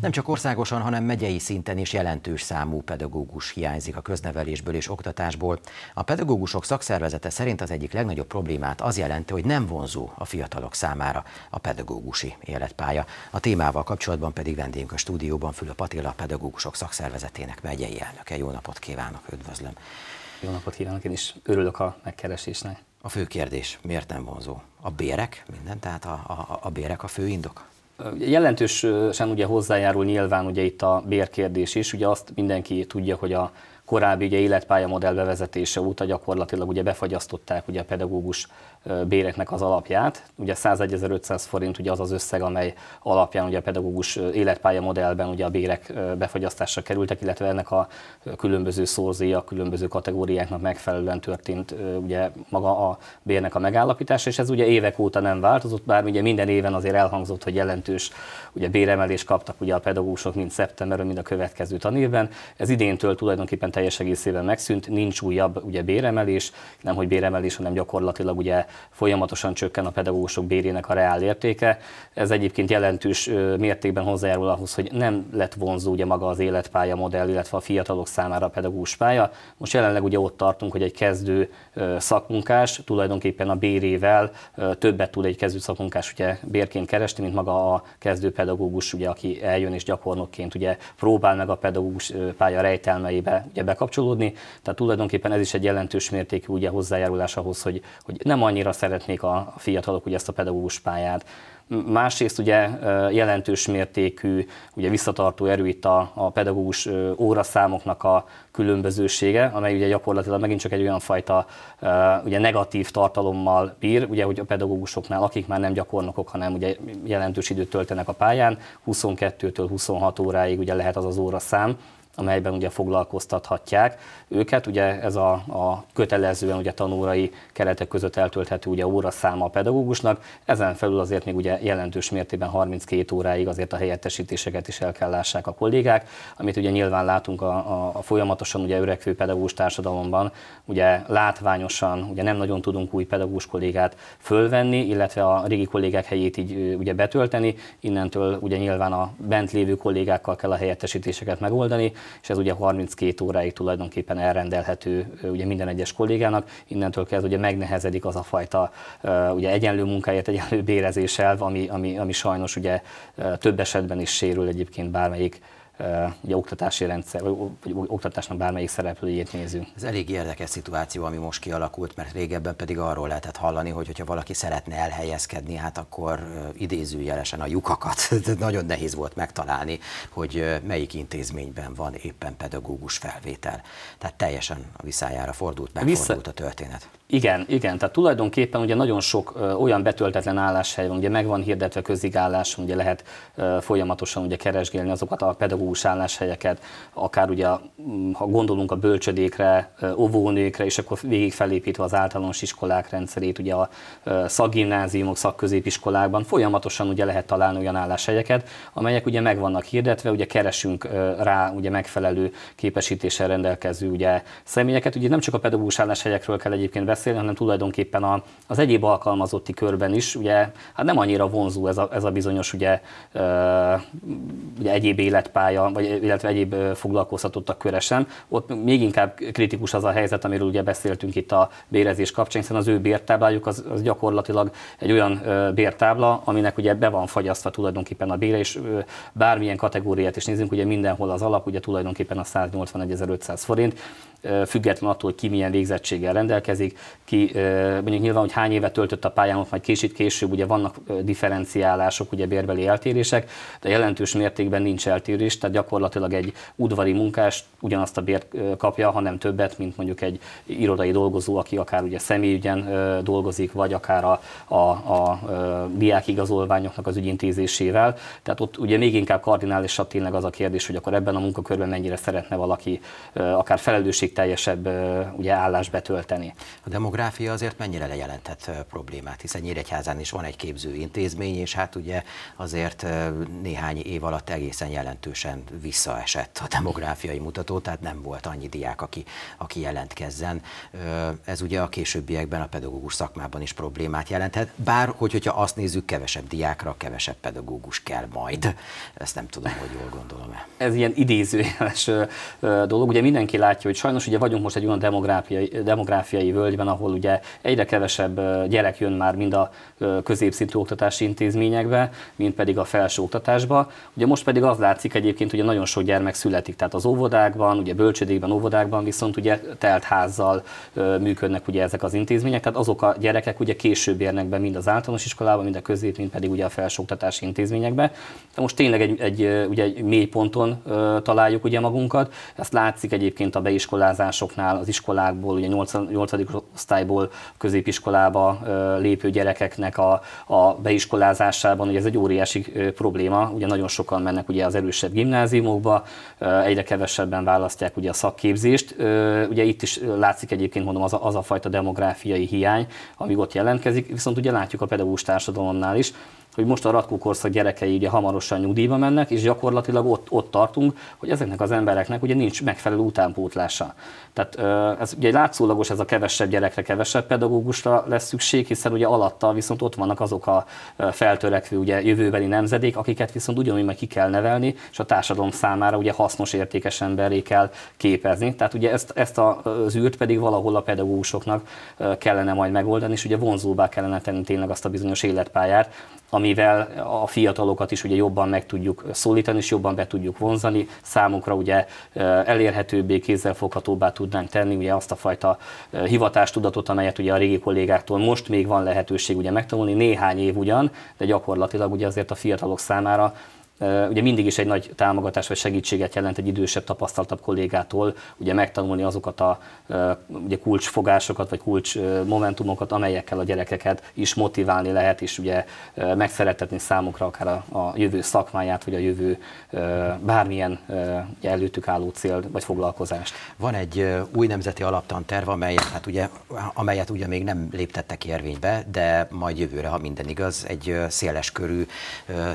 Nem csak országosan, hanem megyei szinten is jelentős számú pedagógus hiányzik a köznevelésből és oktatásból. A pedagógusok szakszervezete szerint az egyik legnagyobb problémát az jelenti, hogy nem vonzó a fiatalok számára a pedagógusi életpálya. A témával kapcsolatban pedig vendégünk a stúdióban Fülöp Attila, a pedagógusok szakszervezetének megyei elnöke. Jó napot kívánok, üdvözlöm! Jó napot kívánok, én is örülök a megkeresésnek. A fő kérdés, miért nem vonzó? A bérek, minden, tehát a, a, a bérek a fő indok? Jelentősen ugye hozzájárul nyilván ugye itt a bérkérdés is, ugye azt mindenki tudja, hogy a korábbi ugye, életpályamodell bevezetése óta gyakorlatilag ugye befagyasztották ugye a pedagógus béreknek az alapját. Ugye 101.500 forint ugye az az összeg, amely alapján ugye a pedagógus életpályamodellben ugye a bérek befagyasztásra kerültek, illetve ennek a különböző a különböző kategóriáknak megfelelően történt ugye maga a bérnek a megállapítása, és ez ugye évek óta nem változott, bár ugye minden éven azért elhangzott, hogy jelentős ugye béremelést kaptak ugye a pedagógusok mind szeptemberről, mind a következő tanévben. Ez idéntől tulajdonképpen teljes egészében megszűnt, nincs újabb ugye béremelés, nem hogy béremelés, hanem gyakorlatilag ugye folyamatosan csökken a pedagógusok bérének a reál értéke. Ez egyébként jelentős mértékben hozzájárul ahhoz, hogy nem lett vonzó ugye maga az életpálya modell, illetve a fiatalok számára a pedagógus pálya. Most jelenleg ugye ott tartunk, hogy egy kezdő szakmunkás tulajdonképpen a bérével többet tud egy kezdő szakmunkás ugye bérként keresni, mint maga a kezdő pedagógus, ugye, aki eljön és gyakornokként ugye próbál meg a pedagógus pálya rejtelmeibe ugye bekapcsolódni, tehát tulajdonképpen ez is egy jelentős mértékű ugye, hozzájárulás ahhoz, hogy, hogy nem annyira szeretnék a fiatalok ugye, ezt a pedagógus pályát. Másrészt ugye jelentős mértékű ugye visszatartó erő itt a, a pedagógus óraszámoknak a különbözősége, amely ugye gyakorlatilag megint csak egy olyan fajta ugye negatív tartalommal bír, ugye hogy a pedagógusoknál, akik már nem gyakornokok, hanem ugye jelentős időt töltenek a pályán, 22-től 26 óráig ugye lehet az az óraszám, amelyben ugye foglalkoztathatják őket. Ugye ez a, a kötelezően ugye tanórai keretek között eltölthető ugye száma a pedagógusnak, ezen felül azért még ugye jelentős mértében 32 óráig azért a helyettesítéseket is el kell lássák a kollégák, amit ugye nyilván látunk a, a, a folyamatosan ugye öregfő pedagógus társadalomban, ugye látványosan ugye nem nagyon tudunk új pedagógus kollégát fölvenni, illetve a régi kollégák helyét így ugye betölteni, innentől ugye nyilván a bent lévő kollégákkal kell a helyettesítéseket megoldani, és ez ugye 32 óráig tulajdonképpen elrendelhető ugye minden egyes kollégának, innentől kezdve ugye megnehezedik az a fajta ugye egyenlő munkáért, egyenlő bérezéssel, ami, ami, ami sajnos ugye több esetben is sérül egyébként bármelyik ugye oktatási rendszer, vagy, vagy oktatásnak bármelyik szereplőjét nézünk. Ez elég érdekes szituáció, ami most kialakult, mert régebben pedig arról lehetett hallani, hogy hogyha valaki szeretne elhelyezkedni, hát akkor idézőjelesen a lyukakat nagyon nehéz volt megtalálni, hogy melyik intézményben van éppen pedagógus felvétel. Tehát teljesen a viszájára fordult, megfordult Vissza... a történet. Igen, igen. Tehát tulajdonképpen ugye nagyon sok ö, olyan betöltetlen álláshely van, ugye meg van hirdetve közigállás, ugye lehet ö, folyamatosan ugye keresgélni azokat a pedagógus álláshelyeket, akár ugye, ha gondolunk a bölcsödékre, ö, óvónőkre, és akkor végig felépítve az általános iskolák rendszerét, ugye a ö, szakgimnáziumok, szakközépiskolákban folyamatosan ugye lehet találni olyan álláshelyeket, amelyek ugye meg vannak hirdetve, ugye keresünk ö, rá ugye megfelelő képesítéssel rendelkező ugye személyeket. Ugye nem csak a pedagógus álláshelyekről kell egyébként beszélni, hanem tulajdonképpen a, az egyéb alkalmazotti körben is, ugye, hát nem annyira vonzó ez a, ez a bizonyos ugye, ugye egyéb életpálya, vagy illetve egyéb foglalkoztatottak köre sem. Ott még inkább kritikus az a helyzet, amiről ugye beszéltünk itt a bérezés kapcsán, hiszen az ő bértáblájuk az, az gyakorlatilag egy olyan bértábla, aminek ugye be van fagyasztva tulajdonképpen a bére, és bármilyen kategóriát is nézünk, ugye mindenhol az alap, ugye tulajdonképpen a 181.500 forint, független attól, hogy ki milyen végzettséggel rendelkezik, ki, mondjuk nyilván, hogy hány évet töltött a pályán, ott majd később, később ugye vannak differenciálások, ugye bérbeli eltérések, de jelentős mértékben nincs eltérés, tehát gyakorlatilag egy udvari munkás ugyanazt a bért kapja, hanem többet, mint mondjuk egy irodai dolgozó, aki akár ugye személyügyen dolgozik, vagy akár a, a, a, a diákigazolványoknak az ügyintézésével. Tehát ott ugye még inkább kardinálisabb hát tényleg az a kérdés, hogy akkor ebben a munkakörben mennyire szeretne valaki akár felelősségteljesebb ugye állást betölteni. De hát demográfia azért mennyire lejelenthet problémát, hiszen Nyíregyházán is van egy képzőintézmény, és hát ugye azért néhány év alatt egészen jelentősen visszaesett a demográfiai mutató, tehát nem volt annyi diák, aki, aki jelentkezzen. Ez ugye a későbbiekben a pedagógus szakmában is problémát jelenthet, bár hogy, hogyha azt nézzük, kevesebb diákra, kevesebb pedagógus kell majd. Ezt nem tudom, hogy jól gondolom-e. Ez ilyen idézőjeles dolog. Ugye mindenki látja, hogy sajnos ugye vagyunk most egy olyan demográfiai, demográfiai völgyben, helyzetben, ahol ugye egyre kevesebb gyerek jön már mind a középszintű oktatási intézményekbe, mind pedig a felső oktatásba. Ugye most pedig az látszik egyébként, hogy nagyon sok gyermek születik, tehát az óvodákban, ugye bölcsödékben, óvodákban viszont ugye telt házzal működnek ugye ezek az intézmények, tehát azok a gyerekek ugye később érnek be mind az általános iskolába, mind a közép, mind pedig ugye a felső oktatási intézményekbe. De most tényleg egy, egy, ugye egy mély ponton találjuk ugye magunkat. Ezt látszik egyébként a beiskolázásoknál, az iskolákból, ugye 8 osztályból középiskolába lépő gyerekeknek a, a beiskolázásában, ugye ez egy óriási probléma, ugye nagyon sokan mennek ugye az erősebb gimnáziumokba, egyre kevesebben választják ugye a szakképzést, ugye itt is látszik egyébként mondom az a, az a fajta demográfiai hiány, amíg ott jelentkezik, viszont ugye látjuk a pedagógus társadalomnál is, hogy most a Ratkó korszak gyerekei ugye hamarosan nyugdíjba mennek, és gyakorlatilag ott, ott tartunk, hogy ezeknek az embereknek ugye nincs megfelelő utánpótlása. Tehát ez ugye látszólagos ez a kevesebb gyerekre, kevesebb pedagógusra lesz szükség, hiszen ugye alatta viszont ott vannak azok a feltörekvő ugye jövőbeli nemzedék, akiket viszont ugyanúgy meg ki kell nevelni, és a társadalom számára ugye hasznos, értékes emberré kell képezni. Tehát ugye ezt, ezt az űrt pedig valahol a pedagógusoknak kellene majd megoldani, és ugye vonzóbbá kellene tenni tényleg azt a bizonyos életpályát, amivel a fiatalokat is ugye jobban meg tudjuk szólítani, és jobban be tudjuk vonzani. Számukra ugye elérhetőbbé, kézzelfoghatóbbá tudnánk tenni ugye azt a fajta hivatástudatot, amelyet ugye a régi kollégáktól most még van lehetőség ugye megtanulni, néhány év ugyan, de gyakorlatilag ugye azért a fiatalok számára Ugye mindig is egy nagy támogatás vagy segítséget jelent egy idősebb, tapasztaltabb kollégától ugye megtanulni azokat a ugye kulcsfogásokat vagy kulcs momentumokat, amelyekkel a gyerekeket is motiválni lehet, és ugye megszeretetni számukra akár a, a jövő szakmáját, vagy a jövő bármilyen ugye előttük álló cél vagy foglalkozást. Van egy új nemzeti alaptanterv, amelyet, hát ugye, amelyet ugye még nem léptettek érvénybe, de majd jövőre, ha minden igaz, egy széles körű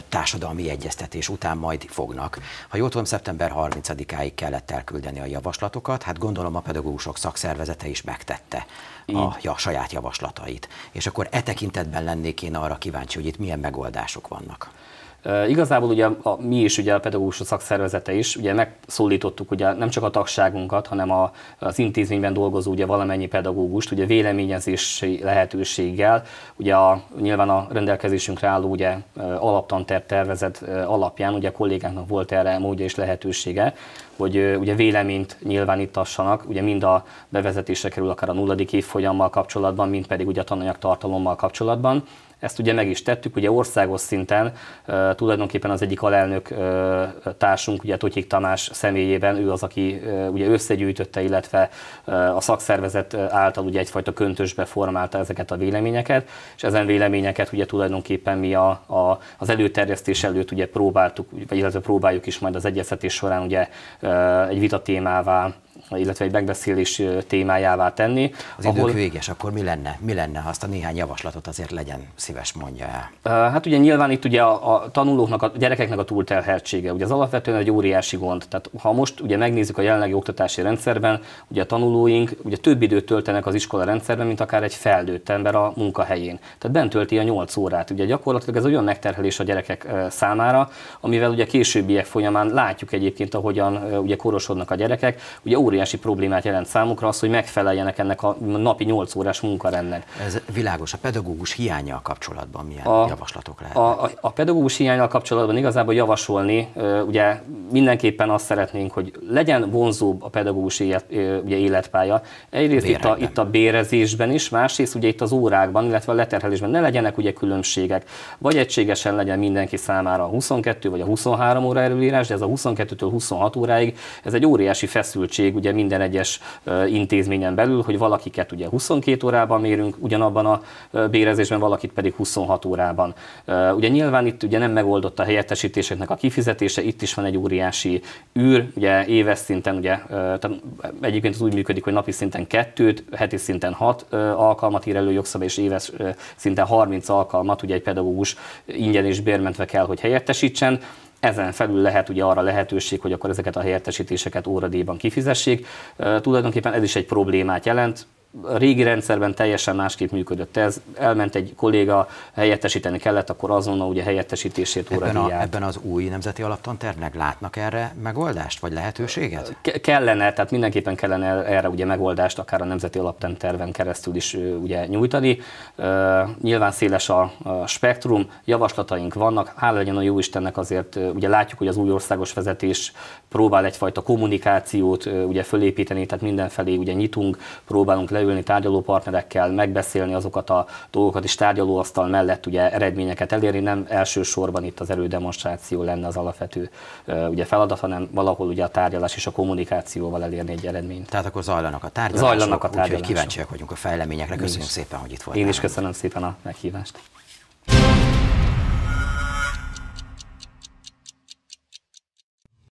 társadalmi egyeztetés egyeztetés után majd fognak. Ha jól tudom, szeptember 30-áig kellett elküldeni a javaslatokat, hát gondolom a pedagógusok szakszervezete is megtette a, a saját javaslatait. És akkor e tekintetben lennék én arra kíváncsi, hogy itt milyen megoldások vannak. Igazából ugye a, mi is, ugye a pedagógusok szakszervezete is, ugye megszólítottuk ugye nem csak a tagságunkat, hanem a, az intézményben dolgozó ugye valamennyi pedagógust, ugye véleményezési lehetőséggel, ugye a, nyilván a rendelkezésünkre álló ugye alaptanterv tervezet alapján, ugye a kollégáknak volt erre módja és lehetősége, hogy ugye véleményt nyilvánítassanak, ugye mind a bevezetésre kerül akár a nulladik évfolyammal kapcsolatban, mind pedig ugye a tananyag tartalommal kapcsolatban. Ezt ugye meg is tettük, ugye országos szinten tulajdonképpen az egyik alelnök társunk, ugye Totyik Tamás személyében, ő az, aki ugye összegyűjtötte, illetve a szakszervezet által ugye egyfajta köntösbe formálta ezeket a véleményeket, és ezen véleményeket ugye tulajdonképpen mi a, a, az előterjesztés előtt ugye próbáltuk, vagy illetve próbáljuk is majd az egyeztetés során ugye egy témává illetve egy megbeszélés témájává tenni. Az ahol... idők véges, akkor mi lenne? Mi lenne, ha azt a néhány javaslatot azért legyen szíves mondja el? Hát ugye nyilván itt ugye a, a tanulóknak, a gyerekeknek a túlterheltsége, ugye az alapvetően egy óriási gond. Tehát ha most ugye megnézzük a jelenlegi oktatási rendszerben, ugye a tanulóink ugye több időt töltenek az iskola rendszerben, mint akár egy felnőtt ember a munkahelyén. Tehát bent tölti a 8 órát. Ugye gyakorlatilag ez olyan megterhelés a gyerekek számára, amivel ugye későbbiek folyamán látjuk egyébként, ahogyan ugye korosodnak a gyerekek. Ugye óriási problémát jelent számukra az, hogy megfeleljenek ennek a napi 8 órás munkarendnek. Ez világos. A pedagógus a kapcsolatban milyen a, javaslatok lehet? A, a, a pedagógus a kapcsolatban igazából javasolni, ugye mindenképpen azt szeretnénk, hogy legyen vonzóbb a pedagógus élet, ugye életpálya. Egyrészt itt a, itt a bérezésben is, másrészt ugye itt az órákban, illetve a leterhelésben ne legyenek ugye különbségek. Vagy egységesen legyen mindenki számára a 22 vagy a 23 óra előírás, de ez a 22-től 26 óráig, ez egy óriási feszültség ugye minden egyes intézményen belül, hogy valakiket ugye 22 órában mérünk, ugyanabban a bérezésben, valakit pedig 26 órában. Ugye nyilván itt ugye nem megoldott a helyettesítéseknek a kifizetése, itt is van egy óriási űr, ugye éves szinten, ugye, tehát egyébként az úgy működik, hogy napi szinten kettőt, heti szinten hat alkalmat ír elő jogszabály, és éves szinten 30 alkalmat, ugye egy pedagógus ingyen és bérmentve kell, hogy helyettesítsen. Ezen felül lehet ugye arra lehetőség, hogy akkor ezeket a helyettesítéseket óradíjban kifizessék. Tulajdonképpen ez is egy problémát jelent, a régi rendszerben teljesen másképp működött ez. Elment egy kolléga, helyettesíteni kellett, akkor azonnal ugye helyettesítését óra ebben, a, ebben az új nemzeti alaptantervnek látnak erre megoldást, vagy lehetőséget? Ke- kellene, tehát mindenképpen kellene erre ugye megoldást, akár a nemzeti alaptanterven keresztül is ugye nyújtani. Nyilván széles a, a spektrum, javaslataink vannak, hála legyen a jó Istennek azért, ugye látjuk, hogy az új országos vezetés próbál egyfajta kommunikációt ugye fölépíteni, tehát mindenfelé ugye nyitunk, próbálunk le leülni partnerekkel megbeszélni azokat a dolgokat, és tárgyalóasztal mellett ugye eredményeket elérni, nem elsősorban itt az erődemonstráció lenne az alapvető ugye feladat, hanem valahol ugye a tárgyalás és a kommunikációval elérni egy eredményt. Tehát akkor zajlanak a tárgyalások, zajlanak a tárgyalások. úgyhogy kíváncsiak vagyunk a fejleményekre. Köszönjük szépen, hogy itt voltál. Én is köszönöm szépen a meghívást.